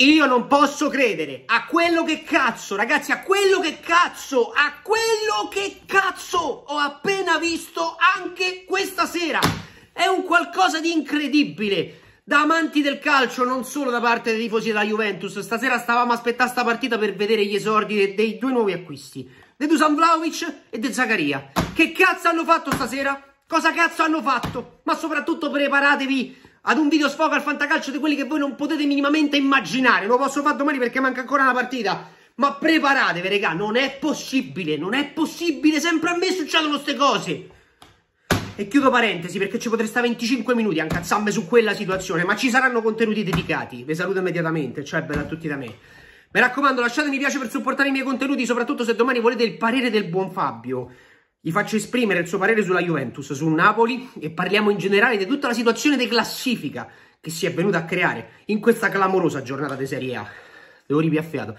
Io non posso credere a quello che cazzo, ragazzi, a quello che cazzo, a quello che cazzo ho appena visto anche questa sera. È un qualcosa di incredibile. Da amanti del calcio, non solo da parte dei tifosi della Juventus, stasera stavamo aspettando sta partita per vedere gli esordi dei, dei due nuovi acquisti, di Dusan Vlaovic e di Zaccaria. Che cazzo hanno fatto stasera? Cosa cazzo hanno fatto? Ma soprattutto preparatevi ad un video sfogo al fantacalcio di quelli che voi non potete minimamente immaginare. Lo posso fare domani perché manca ancora una partita. Ma preparatevi, regà, non è possibile, non è possibile, sempre a me succedono queste cose. E chiudo parentesi perché ci potrei stare 25 minuti a incazzarmi su quella situazione, ma ci saranno contenuti dedicati. Vi saluto immediatamente, cioè bella a tutti da me. Mi raccomando, lasciate mi piace per supportare i miei contenuti, soprattutto se domani volete il parere del buon Fabio. Gli faccio esprimere il suo parere sulla Juventus, sul Napoli e parliamo in generale di tutta la situazione di classifica che si è venuta a creare in questa clamorosa giornata di Serie A. Devo ripiaffiato.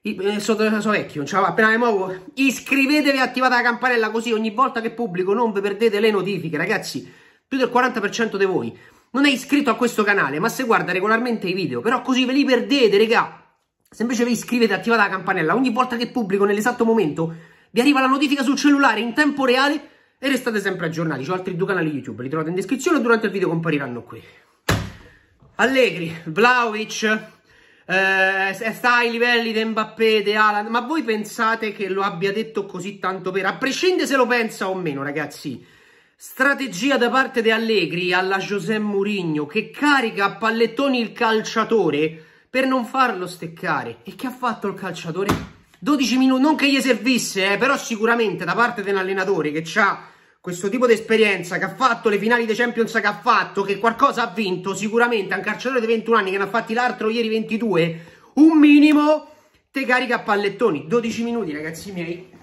Eh, sono, sono vecchio, non ce la appena mi muovo. Iscrivetevi e attivate la campanella così ogni volta che pubblico non vi perdete le notifiche, ragazzi. Più del 40% di voi non è iscritto a questo canale, ma se guarda regolarmente i video, però così ve li perdete, regà. Se invece vi iscrivete e attivate la campanella, ogni volta che pubblico nell'esatto momento vi arriva la notifica sul cellulare in tempo reale e restate sempre aggiornati. Ho altri due canali YouTube, li trovate in descrizione e durante il video compariranno qui. Allegri, Vlaovic, eh, sta ai livelli di Mbappé, di Alan, ma voi pensate che lo abbia detto così tanto per... A prescindere se lo pensa o meno, ragazzi, strategia da parte di Allegri alla José Mourinho che carica a pallettoni il calciatore per non farlo steccare. E che ha fatto il calciatore? 12 minuti, non che gli servisse, eh, però sicuramente da parte di un allenatore che ha questo tipo di esperienza, che ha fatto le finali di Champions che ha fatto, che qualcosa ha vinto, sicuramente a un calciatore di 21 anni che ne ha fatti l'altro ieri 22, un minimo te carica a pallettoni. 12 minuti, ragazzi miei.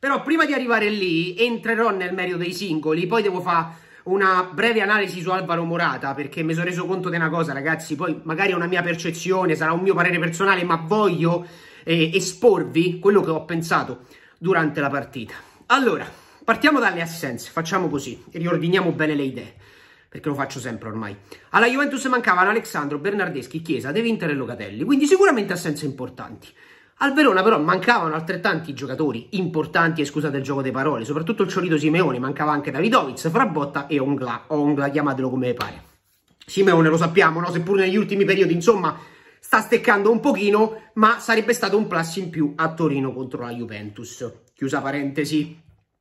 Però prima di arrivare lì entrerò nel merito dei singoli, poi devo fare una breve analisi su Alvaro Morata perché mi sono reso conto di una cosa, ragazzi. Poi magari è una mia percezione, sarà un mio parere personale, ma voglio eh, esporvi quello che ho pensato durante la partita. Allora, partiamo dalle assenze, facciamo così, riordiniamo bene le idee perché lo faccio sempre ormai. Alla Juventus mancavano Alessandro, Bernardeschi, Chiesa, De Vinter e Locatelli, quindi sicuramente assenze importanti. Al Verona però mancavano altrettanti giocatori importanti, e scusate il gioco dei parole, soprattutto il Ciolito Simeone, mancava anche Davidovic, Frabotta e Ongla, Ongla chiamatelo come pare. Simeone lo sappiamo, no? seppur negli ultimi periodi, insomma, sta steccando un pochino, ma sarebbe stato un plus in più a Torino contro la Juventus. Chiusa parentesi.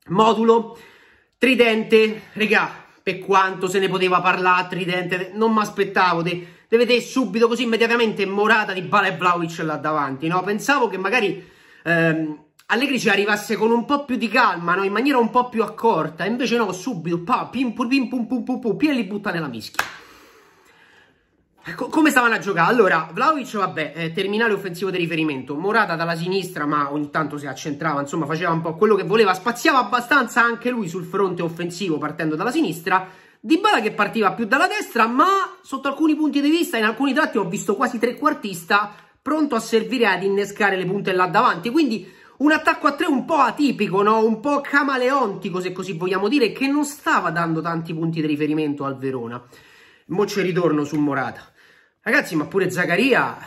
Modulo, tridente, regà, per quanto se ne poteva parlare, tridente, non mi aspettavo, de vedete subito così immediatamente Morata di Bale e Vlaovic là davanti, no? Pensavo che magari ehm, Allegri ci arrivasse con un po' più di calma, no? In maniera un po' più accorta, invece no, subito, pa, pim pur pim pum pum pum pum, pia li butta nella mischia. Eh, come stavano a giocare? Allora, Vlaovic, vabbè, eh, terminale offensivo di riferimento, Morata dalla sinistra, ma ogni tanto si accentrava, insomma, faceva un po' quello che voleva, spaziava abbastanza anche lui sul fronte offensivo partendo dalla sinistra, Dybala che partiva più dalla destra, ma sotto alcuni punti di vista, in alcuni tratti ho visto quasi trequartista pronto a servire ad innescare le punte là davanti, quindi un attacco a tre un po' atipico, no? un po' camaleontico se così vogliamo dire, che non stava dando tanti punti di riferimento al Verona. Mo' ci ritorno su Morata. Ragazzi, ma pure Zaccaria,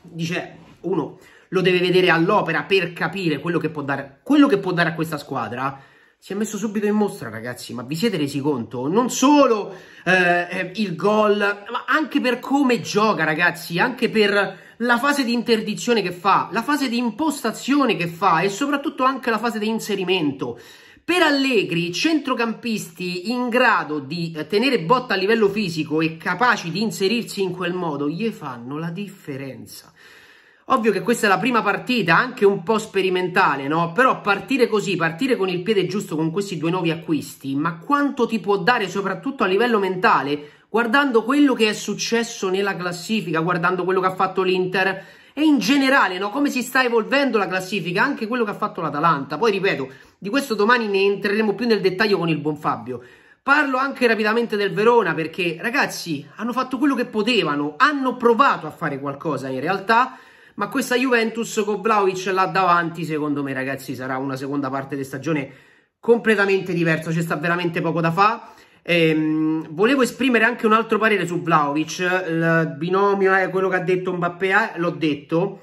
dice, uno lo deve vedere all'opera per capire quello che può dare, che può dare a questa squadra si è messo subito in mostra, ragazzi, ma vi siete resi conto? Non solo eh, eh, il gol, ma anche per come gioca, ragazzi, anche per la fase di interdizione che fa, la fase di impostazione che fa e soprattutto anche la fase di inserimento. Per Allegri, centrocampisti in grado di tenere botta a livello fisico e capaci di inserirsi in quel modo, gli fanno la differenza. Ovvio che questa è la prima partita, anche un po' sperimentale, no? Però partire così, partire con il piede giusto con questi due nuovi acquisti, ma quanto ti può dare soprattutto a livello mentale, guardando quello che è successo nella classifica, guardando quello che ha fatto l'Inter e in generale, no? Come si sta evolvendo la classifica, anche quello che ha fatto l'Atalanta. Poi ripeto, di questo domani ne entreremo più nel dettaglio con il buon Fabio. Parlo anche rapidamente del Verona perché ragazzi hanno fatto quello che potevano, hanno provato a fare qualcosa in realtà ma questa Juventus con Vlaovic là davanti, secondo me ragazzi, sarà una seconda parte di stagione completamente diversa, ci sta veramente poco da fare. Ehm, volevo esprimere anche un altro parere su Vlaovic, il binomio è eh, quello che ha detto Mbappé, eh, l'ho detto,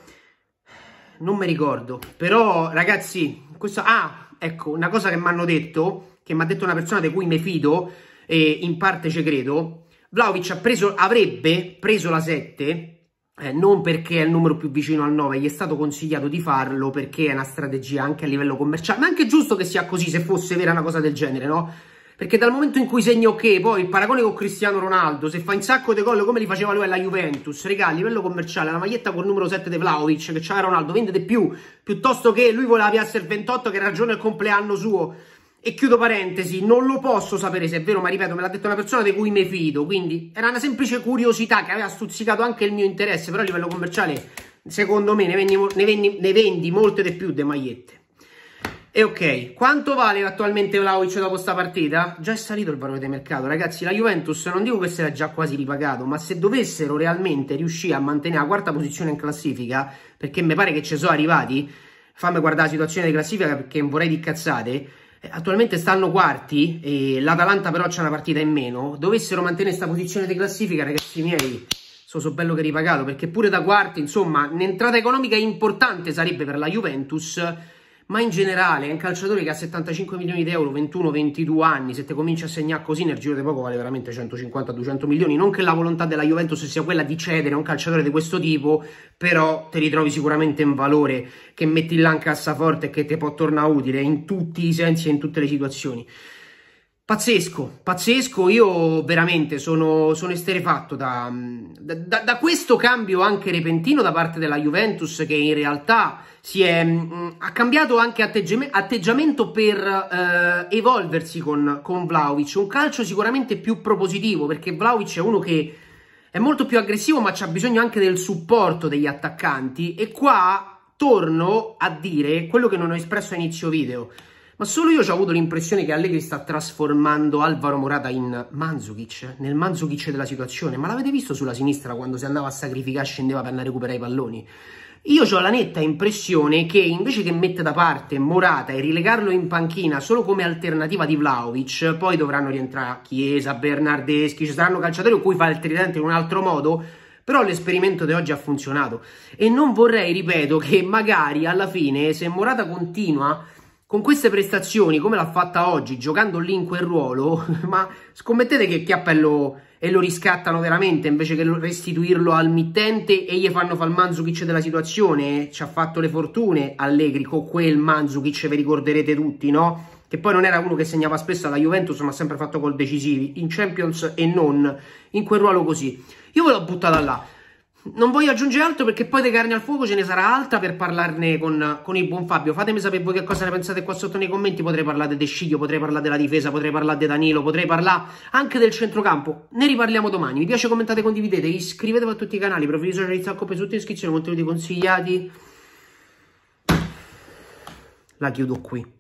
non mi ricordo, però ragazzi, questo... Ah, ecco, una cosa che mi hanno detto, che mi ha detto una persona di cui mi fido, e in parte ci credo, Vlaovic preso, avrebbe preso la 7 eh, non perché è il numero più vicino al 9, gli è stato consigliato di farlo perché è una strategia anche a livello commerciale, ma è anche giusto che sia così se fosse vera una cosa del genere, no? Perché dal momento in cui segna che poi il paragone con Cristiano Ronaldo, se fa un sacco di gol come li faceva lui alla Juventus, regà, a livello commerciale, la maglietta col numero 7 di Vlaovic che c'era Ronaldo vende di più, piuttosto che lui voleva piazzare il 28 che ragione il compleanno suo e chiudo parentesi, non lo posso sapere se è vero, ma ripeto, me l'ha detto una persona di cui mi fido, quindi era una semplice curiosità che aveva stuzzicato anche il mio interesse, però a livello commerciale, secondo me, ne vendi, ne vendi, ne vendi molte di più delle magliette. E ok, quanto vale attualmente Vlaovic dopo sta partita? Già è salito il valore di mercato, ragazzi, la Juventus non dico che si era già quasi ripagato, ma se dovessero realmente riuscire a mantenere la quarta posizione in classifica, perché mi pare che ci sono arrivati, fammi guardare la situazione di classifica perché vorrei di cazzate, attualmente stanno quarti e l'Atalanta però c'è una partita in meno, dovessero mantenere questa posizione di classifica, ragazzi miei, sono so bello che ripagato, perché pure da quarti, insomma, un'entrata economica importante sarebbe per la Juventus, ma in generale è un calciatore che ha 75 milioni di euro, 21-22 anni, se te cominci a segnare così nel giro di poco vale veramente 150-200 milioni, non che la volontà della Juventus sia quella di cedere a un calciatore di questo tipo, però te li trovi sicuramente in valore, che metti là in cassaforte e che ti può tornare utile in tutti i sensi e in tutte le situazioni. Pazzesco, pazzesco, io veramente sono, sono esterefatto da, da, da, questo cambio anche repentino da parte della Juventus che in realtà è, mh, mm, ha cambiato anche atteggiamento per eh, evolversi con, con Vlaovic, un calcio sicuramente più propositivo perché Vlaovic è uno che è molto più aggressivo ma c'ha bisogno anche del supporto degli attaccanti e qua torno a dire quello che non ho espresso a inizio video. Ma solo io ho avuto l'impressione che Allegri sta trasformando Alvaro Morata in Manzukic, nel Manzukic della situazione. Ma l'avete visto sulla sinistra quando si andava a sacrificare scendeva per andare a recuperare i palloni? Io ho la netta impressione che invece che mettere da parte Morata e rilegarlo in panchina solo come alternativa di Vlaovic, poi dovranno rientrare Chiesa, Bernardeschi, ci saranno calciatori o cui fare il tridente in un altro modo, però l'esperimento di oggi ha funzionato e non vorrei, ripeto, che magari alla fine se Morata continua con queste prestazioni, come l'ha fatta oggi, giocando lì in quel ruolo, ma scommettete che Chiappello e lo riscattano veramente invece che restituirlo al mittente e gli fanno fare il Manzukic della situazione? Eh? Ci ha fatto le fortune Allegri con quel Manzukic, vi ricorderete tutti, no? Che poi non era uno che segnava spesso alla Juventus, ma ha sempre fatto gol decisivi, in Champions e non, in quel ruolo così. Io ve l'ho buttata là. Non voglio aggiungere altro perché poi di carne al fuoco ce ne sarà altra per parlarne con, con il buon Fabio. Fatemi sapere voi che cosa ne pensate qua sotto nei commenti. Potrei parlare di Sciglio, potrei parlare della difesa, potrei parlare di Danilo, potrei parlare anche del centrocampo. Ne riparliamo domani. Mi piace, commentate, condividete, iscrivetevi a tutti i canali, profili sociali, coppe sotto iscrizione, contenuti consigliati. La chiudo qui.